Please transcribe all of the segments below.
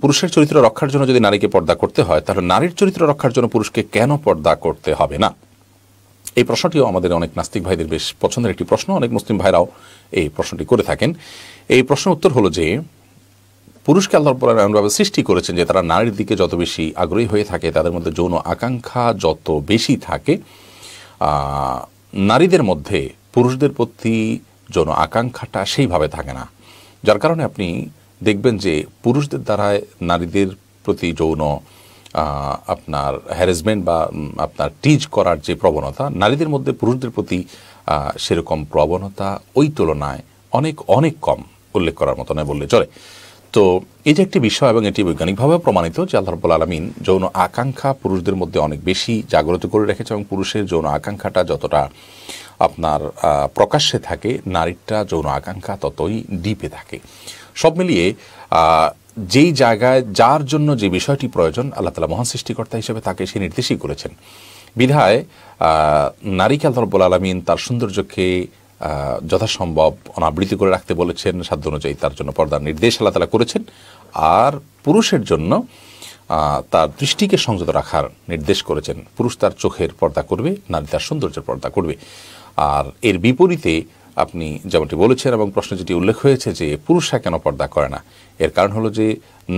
পুরুষের চরিত্র রক্ষার জন্য যদি নারীকে পর্দা করতে হয় তাহলে নারীর চরিত্র রক্ষার জন্য পুরুষকে কেন পর্দা করতে হবে না এই প্রশ্নটিও আমাদের অনেক নাস্তিক ভাইদের বেশ পছন্দের একটি প্রশ্ন অনেক মুসলিম ভাইরাও এই প্রশ্নটি করে থাকেন এই প্রশ্নের উত্তর হলো যে পুরুষকে আল্লাহর এমনভাবে সৃষ্টি করেছেন যে তারা নারীর দিকে যত বেশি আগ্রহী হয়ে থাকে তাদের মধ্যে যৌন আকাঙ্ক্ষা যত বেশি থাকে নারীদের মধ্যে পুরুষদের প্রতি যৌন আকাঙ্ক্ষাটা সেইভাবে থাকে না যার কারণে আপনি দেখবেন যে পুরুষদের দ্বারায় নারীদের প্রতি যৌন আপনার হ্যারাসমেন্ট বা আপনার টিজ করার যে প্রবণতা নারীদের মধ্যে পুরুষদের প্রতি সেরকম প্রবণতা ওই তুলনায় অনেক অনেক কম উল্লেখ করার মতো নয় বললে চলে তো যে একটি বিষয় এবং এটি বৈজ্ঞানিকভাবে প্রমাণিত যে আল্লাহ আলমিন যৌন আকাঙ্ক্ষা পুরুষদের মধ্যে অনেক বেশি জাগ্রত করে রেখেছে এবং পুরুষের যৌন আকাঙ্ক্ষাটা যতটা আপনার প্রকাশ্যে থাকে নারীরটা যৌন আকাঙ্ক্ষা ততই ডিপে থাকে সব মিলিয়ে যেই জায়গায় যার জন্য যে বিষয়টি প্রয়োজন আল্লাহ তালা মহান সৃষ্টিকর্তা হিসেবে তাকে সে নির্দেশই করেছেন বিধায় নারীকে আল্লাহ রব্বুল আলমিন তার সৌন্দর্যকে যথাসম্ভব অনাবৃত্তি করে রাখতে বলেছেন সাধ্য অনুযায়ী তার জন্য পর্দার নির্দেশ আল্লাহ তালা করেছেন আর পুরুষের জন্য তার দৃষ্টিকে সংযত রাখার নির্দেশ করেছেন পুরুষ তার চোখের পর্দা করবে নারী তার সৌন্দর্যের পর্দা করবে আর এর বিপরীতে আপনি যেমনটি বলেছেন এবং প্রশ্নে যেটি উল্লেখ হয়েছে যে পুরুষরা কেন পর্দা করে না এর কারণ হলো যে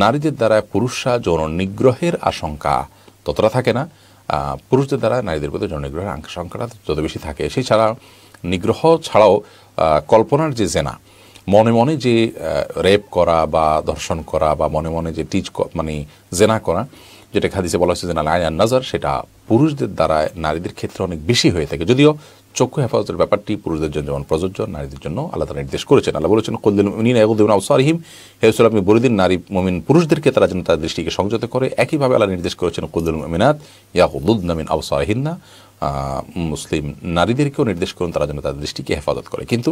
নারীদের দ্বারা পুরুষরা যৌন নিগ্রহের আশঙ্কা ততটা থাকে না পুরুষদের দ্বারা নারীদের প্রতি যৌন নিগ্রহের আশঙ্কাটা যত বেশি থাকে সেই ছাড়া নিগ্রহ ছাড়াও কল্পনার যে জেনা মনে মনে যে রেপ করা বা ধর্ষণ করা বা মনে মনে যে টিচ মানে জেনা করা যেটা খাদিসে বলা হচ্ছে যে না নাজার সেটা পুরুষদের দ্বারা নারীদের ক্ষেত্রে অনেক বেশি হয়ে থাকে যদিও চক্ষু হেফাজতের ব্যাপারটি পুরুষদের জন্য যেমন প্রযোজ্য নারীদের জন্য আল্লাহ তারা নির্দেশ করেছেন আল্লাহ বলেছেন উনি মিনিন এগুদ্দিন আউসারহিম হেসুল আপনি বলিদিন নারী মমিন পুরুষদেরকে তারা যেন তার দৃষ্টিকে সংযত করে একইভাবে আল্লাহ নির্দেশ করেছেন কল্লিল মিনাত ইয়াকুদ্দুদ নামিন আউসারহিন্না মুসলিম নারীদেরকেও নির্দেশ করুন তারা যেন তাদের দৃষ্টিকে হেফাজত করে কিন্তু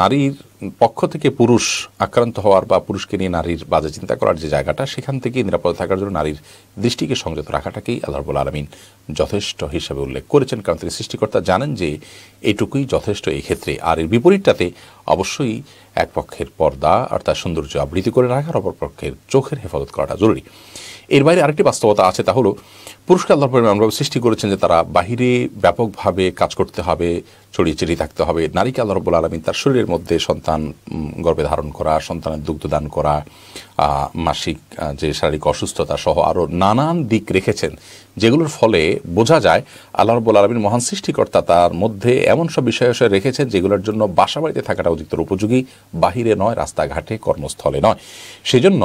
নারীর পক্ষ থেকে পুরুষ আক্রান্ত হওয়ার বা পুরুষকে নিয়ে নারীর বাজে চিন্তা করার যে জায়গাটা সেখান থেকে নিরাপদে থাকার জন্য নারীর দৃষ্টিকে সংযত রাখাটাকেই আল্লাহবুল আলমিন যথেষ্ট হিসাবে উল্লেখ করেছেন কারণ তিনি সৃষ্টিকর্তা জানেন যে এটুকুই যথেষ্ট এই ক্ষেত্রে আর এর বিপরীতটাতে অবশ্যই এক পক্ষের পর্দা অর্থাৎ সৌন্দর্য আবৃত্তি করে রাখার অপর পক্ষের চোখের হেফাজত করাটা জরুরি এর বাইরে আরেকটি বাস্তবতা আছে তা হলো পুরুষকে আল্লাহ এমনভাবে সৃষ্টি করেছেন যে তারা বাহিরে ব্যাপকভাবে কাজ করতে হবে ছড়িয়ে চিড়িয়ে থাকতে হবে নারীকে আল্লাহ রব্বুল আলমিন তার শরীরের মধ্যে সন্তান সন্তান গর্ভে ধারণ করা সন্তানের দুগ্ধদান করা মাসিক যে শারীরিক অসুস্থতা সহ আরও নানান দিক রেখেছেন যেগুলোর ফলে বোঝা যায় আল্লাহ রব্বুল আলমীর মহান সৃষ্টিকর্তা তার মধ্যে এমন সব বিষয় বিষয় রেখেছেন যেগুলোর জন্য বাসা বাড়িতে থাকাটা অধিকতর উপযোগী বাহিরে নয় রাস্তাঘাটে কর্মস্থলে নয় সেজন্য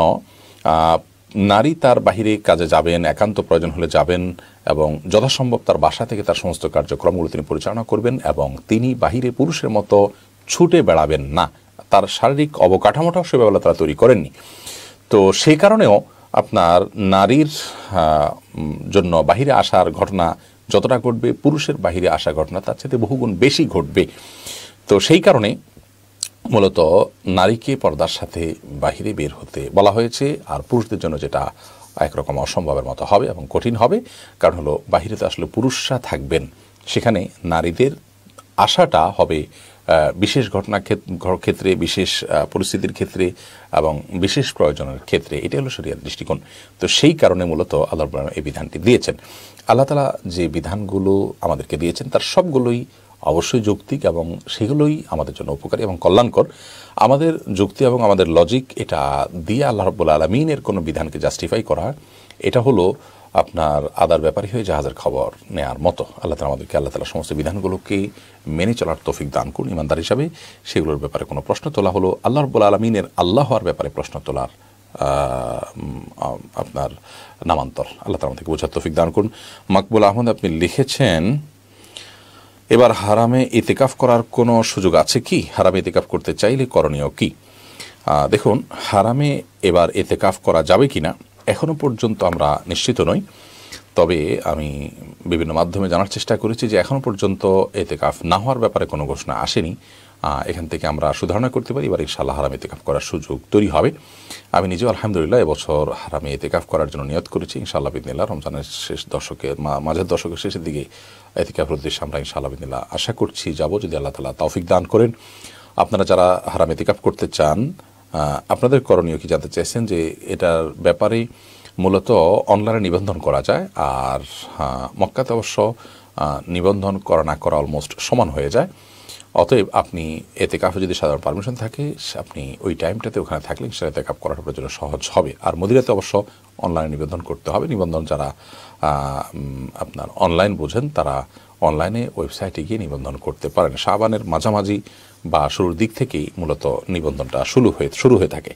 নারী তার বাহিরে কাজে যাবেন একান্ত প্রয়োজন হলে যাবেন এবং যথাসম্ভব তার বাসা থেকে তার সমস্ত কার্যক্রমগুলো তিনি পরিচালনা করবেন এবং তিনি বাহিরে পুরুষের মতো ছুটে বেড়াবেন না তার শারীরিক অবকাঠামোটাও সেভাবে তারা তৈরি করেননি তো সেই কারণেও আপনার নারীর জন্য বাহিরে আসার ঘটনা যতটা ঘটবে পুরুষের বাহিরে আসা ঘটনা তার সাথে বহুগুণ বেশি ঘটবে তো সেই কারণে মূলত নারীকে পর্দার সাথে বাহিরে বের হতে বলা হয়েছে আর পুরুষদের জন্য যেটা একরকম অসম্ভবের মতো হবে এবং কঠিন হবে কারণ হলো বাহিরে তো আসলে পুরুষরা থাকবেন সেখানে নারীদের আশাটা হবে বিশেষ ঘটনা ক্ষেত্রে বিশেষ পরিস্থিতির ক্ষেত্রে এবং বিশেষ প্রয়োজনের ক্ষেত্রে এটা হলো শরিয়ার দৃষ্টিকোণ তো সেই কারণে মূলত আল্লাহ এই বিধানটি দিয়েছেন আল্লাহ তালা যে বিধানগুলো আমাদেরকে দিয়েছেন তার সবগুলোই অবশ্যই যৌক্তিক এবং সেগুলোই আমাদের জন্য উপকারী এবং কল্যাণকর আমাদের যুক্তি এবং আমাদের লজিক এটা দিয়ে আল্লাহ রব্বুল আলমিনের কোনো বিধানকে জাস্টিফাই করা এটা হলো আপনার আদার ব্যাপারই হয়ে জাহাজের খবর নেয়ার মতো আল্লাহ তালা আমাদেরকে আল্লাহ তালা সমস্ত বিধানগুলোকে মেনে চলার তফিক দান করুন ইমানদার হিসাবে সেগুলোর ব্যাপারে কোনো প্রশ্ন তোলা হলো আল্লাহ রব্বুল আলমিনের আল্লাহ হওয়ার ব্যাপারে প্রশ্ন তোলার আপনার নামান্তর আল্লাহ তালা আমাদেরকে বোঝার তফিক দান করুন মাকবুল আহমদ আপনি লিখেছেন এবার হারামে ইতিকাফ করার কোনো সুযোগ আছে কি হারামে ইতিকাফ করতে চাইলে করণীয় কি দেখুন হারামে এবার এতেকাফ করা যাবে কি না এখনও পর্যন্ত আমরা নিশ্চিত নই তবে আমি বিভিন্ন মাধ্যমে জানার চেষ্টা করেছি যে এখনও পর্যন্ত এতে কাফ না হওয়ার ব্যাপারে কোনো ঘোষণা আসেনি এখান থেকে আমরা সুধারণা করতে পারি এবার ইনশাল্লাহ হারামে এতেকাফ করার সুযোগ তৈরি হবে আমি নিজেও আলহামদুলিল্লাহ এবছর হারামে এতেকাফ করার জন্য নিয়ত করেছি ইনশাল্লাহ বিদিনিল্লাহ রমজানের শেষ দশকের মাঝের দশকের শেষের দিকে এতেকাফ উদ্দেশ্যে আমরা ইনশাআল্লাহ বিদিনিল্লাহ আশা করছি যাব যদি আল্লাহ তালা তৌফিক দান করেন আপনারা যারা হারামে এতেকাফ করতে চান আপনাদের করণীয় কি জানতে চাইছেন যে এটার ব্যাপারে মূলত অনলাইনে নিবন্ধন করা যায় আর মক্কাতে অবশ্য নিবন্ধন করা না করা অলমোস্ট সমান হয়ে যায় অতএব আপনি এতে কাফে যদি সাধারণ পারমিশন থাকে আপনি ওই টাইমটাতে ওখানে থাকলেন সেটা এতে কাপ করাটা জন্য সহজ হবে আর মদিরাতে অবশ্য অনলাইনে নিবন্ধন করতে হবে নিবন্ধন যারা আপনার অনলাইন বোঝেন তারা অনলাইনে ওয়েবসাইটে গিয়ে নিবন্ধন করতে পারেন শাবানের মাঝামাঝি বা শুরুর দিক থেকেই মূলত নিবন্ধনটা শুরু হয়ে শুরু হয়ে থাকে